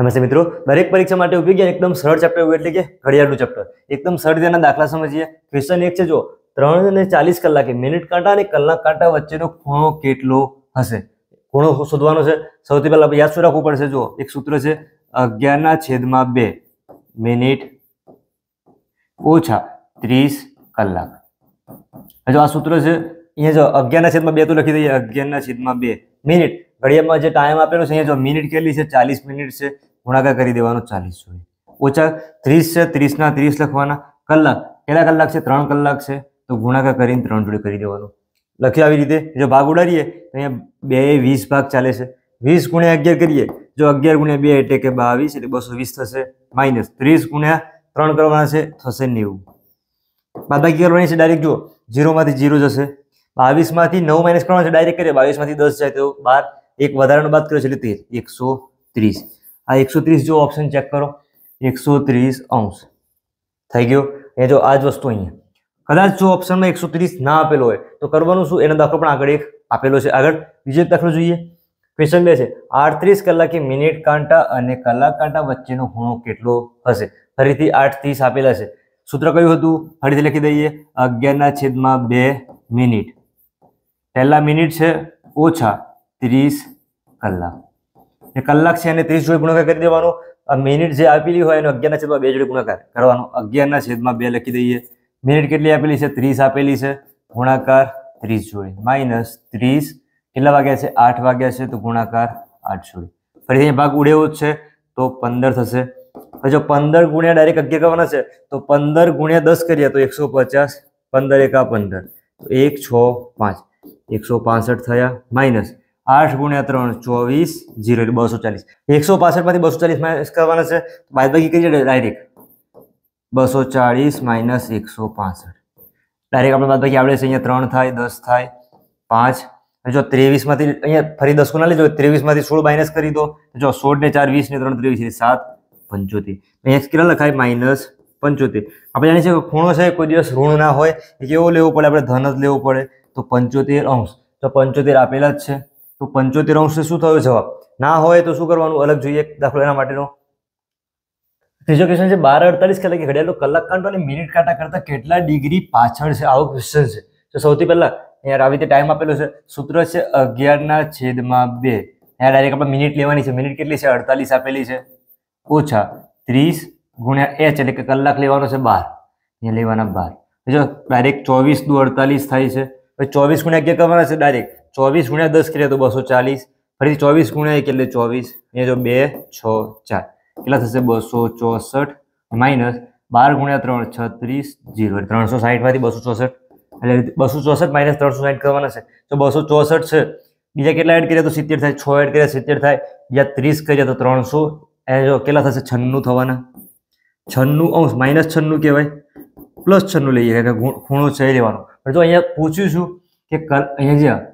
નમસ્તે મિત્રો દરેક પરીક્ષા માટે ઉપયોગી અને એકદમ સરળ ચેપ્ટર એવું એટલે કે ઘડિયાળનું ચેપ્ટર એકદમ સરળ તેના દાખલા સમજીએ ક્વેશ્ચન એક છે જો ત્રણ અને ચાલીસ કલાકે મિનિટ કાંટા અને કલાક કાંટા વચ્ચેનો ખૂણો કેટલો હશે ખૂણો શોધવાનો છે સૌથી પહેલા યાદ શું રાખવું પડશે જો એક સૂત્ર છે અગિયારના છેદમાં બે મિનિટ ઓછા ત્રીસ કલાક જો આ સૂત્ર છે અહીંયા જો અગિયારના છેદમાં બે તો લખી દઈએ અગિયારના છેદમાં બે મિનિટ ઘડિયાળમાં જે ટાઈમ આપેલો છે અહીંયા જો મિનિટ કેટલી છે ચાલીસ મિનિટ છે ગુણાકાર કરી દેવાનો ચાલીસ જોડે ઓછા ત્રીસ છે ત્રીસના ત્રીસ લખવાના કલાક કેટલા કલાક છે ત્રણ કલાક છે તો ગુણાકાર કરીને ત્રણ જોડે કરી દેવાનો લખી આવી રીતે જો ભાગ ઉડાડીએ તો અહીંયા બે વીસ ભાગ ચાલે છે વીસ ગુણ્યા અગિયાર કરીએ જો અગિયાર ગુણ્યા બે એટલે કે બાવીસ એટલે બસો વીસ થશે માઇનસ ત્રીસ ગુણ્યા ત્રણ કરવાના છે થશે નેવું બાદબાકી કરવાની છે ડાયરેક્ટ જુઓ જીરોમાંથી જીરો જશે બાવીસમાંથી નવ માઇનસ કરવાનું છે ડાયરેક્ટ કરીએ બાવીસમાંથી દસ જાય તો બાર એક વધારાનો બાદ કર્યો છે એટલે તેર એકસો ત્રીસ આ એકસો ત્રીસ જો ઓપ્શન ચેક કરો એકસો ત્રીસ અંશ થઈ ગયો એ જો આ જ વસ્તુ અહીંયા કદાચ જો ઓપ્શનમાં એકસો ત્રીસ ના આપેલો હોય તો કરવાનું શું એનો દાખલો પણ આગળ એક આપેલો છે આગળ બીજો એક દાખલો જોઈએ ક્વેશ્ચન બે છે આડત્રીસ કલાકે મિનિટ કાંટા અને કલાક કાંટા વચ્ચેનો ખૂણો કેટલો હશે ફરીથી આઠ ત્રીસ આપેલા છે સૂત્ર કયું હતું ફરીથી લખી દઈએ અગિયારના છેદમાં બે મિનિટ પહેલા મિનિટ છે ઓછા ત્રીસ કલાક કલાક છે અને ત્રીસ જોડે ગુણાકાર કરી દેવાનો આ મિનિટ જે આપેલી હોય એનો અગિયારના છેદમાં બે જોડે ગુણાકાર કરવાનો અગિયારના છેદમાં બે લખી દઈએ મિનિટ કેટલી આપેલી છે ત્રીસ આપેલી છે ગુણાકાર ત્રીસ જોડે માઇનસ ત્રીસ કેટલા વાગ્યા છે આઠ વાગ્યા છે તો ગુણાકાર આઠ જોડે ફરીથી ભાગ ઉડેવો જ છે તો પંદર થશે જો પંદર ગુણ્યા ડાયરેક્ટ અગિયાર કરવાના છે તો પંદર ગુણ્યા દસ કરીએ તો એકસો પચાસ પંદર એકા પંદર તો એક છ પાંચ એકસો પાસઠ થયા માઇનસ આઠ ગુણ્યા ત્રણ ચોવીસ જીરો એટલે બસો ચાલીસ એકસો પાસઠમાંથી બસો ચાલીસ માઇનસ કરવાના છે બાદબાકી કરી ડાયરેક્ટ બસો ચાલીસ માઇનસ એકસો પાસઠ ડાયરેક્ટ આપણે બાદબાકી આવડે છે અહીંયા ત્રણ થાય દસ થાય પાંચ જો ત્રેવીસમાંથી અહીંયા ફરી દસ કોના લેજો ત્રેવીસમાંથી સોળ માઇનસ કરી દો જો સોળ ને ચાર વીસ ને ત્રણ ત્રેવીસ સાત પંચોતેર અહીંયા કેટલા લખાય માઇનસ પંચોતેર આપણે જાણીએ છીએ ખૂણો છે કોઈ દિવસ ઋણ ના હોય કેવો લેવો પડે આપણે ધન જ લેવું પડે તો પંચોતેર અંશ તો પંચોતેર આપેલા જ છે તો પંચોતેર અંશ શું થયો જવાબ ના હોય તો શું કરવાનું અલગ જોઈએ દાખલો એના માટેનો ત્રીજો ક્વેશ્ચન છે બાર અડતાલીસ કલાકે ઘડિયાળનો કલાકકાંટો અને મિનિટ કાંટા કરતા કેટલા ડિગ્રી પાછળ છે આવો ક્વેશ્ચન છે તો સૌથી પહેલા અહીંયા આવી રીતે ટાઈમ આપેલો છે સૂત્ર છે અગિયારના છેદમાં બે અહીંયા ડાયરેક્ટ આપણે મિનિટ લેવાની છે મિનિટ કેટલી છે અડતાલીસ આપેલી છે ઓછા ત્રીસ ગુણ્યા એચ એટલે કે કલાક લેવાનો છે બાર અહીંયા લેવાના બાર જો ડાયરેક્ટ ચોવીસ દુ અડતાલીસ થાય છે ચોવીસ ગુણ્યા અગિયાર કરવાના છે ડાયરેક્ટ ચોવીસ ગુણ્યા દસ કરીએ તો બસો ચાલીસ ફરીથી ચોવીસ ગુણ્યા એક એટલે ચોવીસ અહીંયા જો બે છ ચાર કેટલા થશે બસો ચોસઠ માઇનસ બાર ગુણ્યા ત્રણ છત્રીસ જીરો ત્રણસો સાહીઠમાંથી બસો ચોસઠ એટલે બસો ચોસઠ માઇનસ ત્રણસો સાહીઠ કરવાના છે તો બસો ચોસઠ છે બીજા કેટલા એડ કરીએ તો સિત્તેર થાય છ એડ કરીએ સિત્તેર થાય બીજા ત્રીસ કરીએ તો ત્રણસો એ જો કેટલા થશે છન્નું થવાના છન્નું અંશ માઇનસ છન્નું કહેવાય પ્લસ છન્નું લઈએ કે ખૂણો છે લેવાનો પણ જો અહીંયા પૂછ્યું છું કે અહીંયા જ્યાં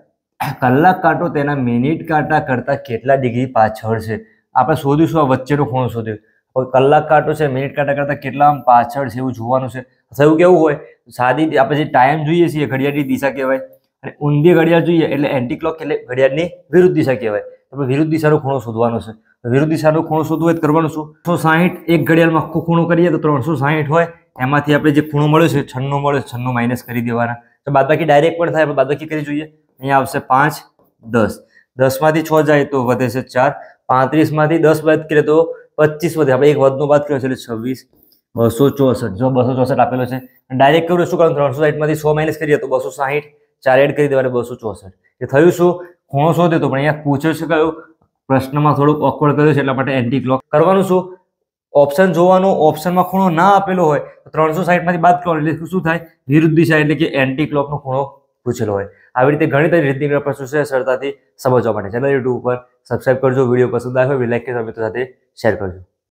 કલાક કાંટો તેના મિનિટ કાંટા કરતાં કેટલા ડિગ્રી પાછળ છે આપણે શોધીશું આ વચ્ચેનું ખૂણો શોધ્યું કલાક કાંટો છે મિનિટ કાંટા કરતાં કેટલા આમ પાછળ છે એવું જોવાનું છે થયું કેવું હોય સાદી આપણે જે ટાઈમ જોઈએ છીએ ઘડિયાળની દિશા કહેવાય અને ઊંધી ઘડિયાળ જોઈએ એટલે એન્ટી એટલે ઘડિયાળની વિરુદ્ધ દિશા કહેવાય આપણે વિરુદ્ધ દિશાનો ખૂણો શોધવાનો છે વિરુદ્ધ દિશાનો ખૂણો શોધવો હોય કરવાનું શું ત્રણસો સાહીઠ એક ઘડિયાળમાં આખો ખૂણો કરીએ તો ત્રણસો સાહીઠ હોય એમાંથી આપણે જે ખૂણો મળ્યો છે છન્નું મળ્યો છન્નું માઇનસ કરી દેવાના તો બાદબાકી ડાયરેક્ટ પણ થાય પણ બાદબાકી કરી જોઈએ અહીંયા આવશે પાંચ દસ દસમાંથી છ જાય તો વધે છે ચાર પાંત્રીસમાંથી દસ બાદ કરીએ તો પચીસ વધે આપણે એક વધનો બાદ કર્યો છે એટલે છવ્વીસ બસો ચોસઠ જો બસો ચોસઠ આપેલો છે ડાયરેક્ટ કર્યું શું કરવાનું ત્રણસો સાહીઠમાંથી સો માઇનસ કરીએ તો બસો સાહીઠ ચાર એડ કરી દેવા બસો ચોસઠ એ થયું શું ખૂણો શોધે તો પણ અહીંયા પૂછ્યો છે કયું પ્રશ્નમાં થોડુંક ઓકવર્ડ કર્યું છે એટલા માટે એન્ટી ક્લોક કરવાનું શું ઓપ્શન જોવાનું ઓપ્શનમાં ખૂણો ના આપેલો હોય તો ત્રણસો સાઈડમાંથી બાદ કરો એટલે શું થાય વિરુદ્ધ દિશા એટલે કે એન્ટી ક્લોકનો ખૂણો પૂછેલો હોય આવી રીતે ઘણી બધી રીતની પ્રશ્નો છે સરળતાથી સમજવા માટે ચેનલ યુટ્યુબ પર સબસ્ક્રાઈબ કરજો વિડીયો પસંદ આવે લાઈક કે મિત્રો સાથે શેર કરજો